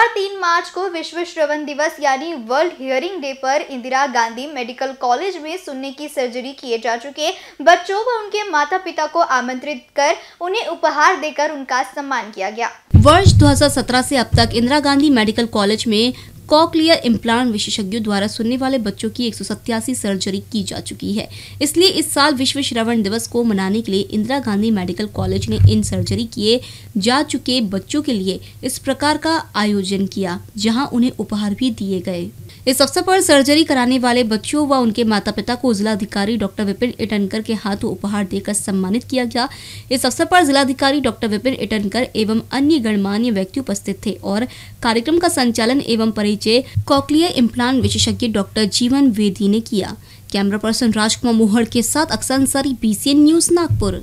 रविवार मार्च को विश्व श्रवण दिवस यानी वर्ल्ड हियरिंग डे पर इंदिरा गांधी मेडिकल कॉलेज में सुनने की सर्जरी किए जा चुके बच्चों व उनके माता पिता को आमंत्रित कर उन्हें उपहार देकर उनका सम्मान किया गया वर्ष 2017 से अब तक इंदिरा गांधी मेडिकल कॉलेज में कॉकलियर इम्प्लांट विशेषज्ञों द्वारा सुनने वाले बच्चों की एक सर्जरी की जा चुकी है इसलिए इस साल विश्व श्रवण दिवस को मनाने के लिए इंदिरा गांधी मेडिकल कॉलेज ने इन सर्जरी किए जा चुके बच्चों के लिए इस प्रकार का आयोजन किया जहां उन्हें उपहार भी दिए गए इस अवसर पर सर्जरी कराने वाले बच्चों व उनके माता पिता को जिलाधिकारी डॉक्टर विपिन इटनकर के हाथों उपहार देकर सम्मानित किया गया इस अवसर पर जिलाधिकारी डॉक्टर विपिन इटनकर एवं अन्य गणमान्य व्यक्ति उपस्थित थे और कार्यक्रम का संचालन एवं परिचय कॉकलियर इम्प्लांट विशेषज्ञ डॉक्टर जीवन वेदी ने किया कैमरा पर्सन राजकुमार मोहर के साथ अक्सर अंसारी बी न्यूज नागपुर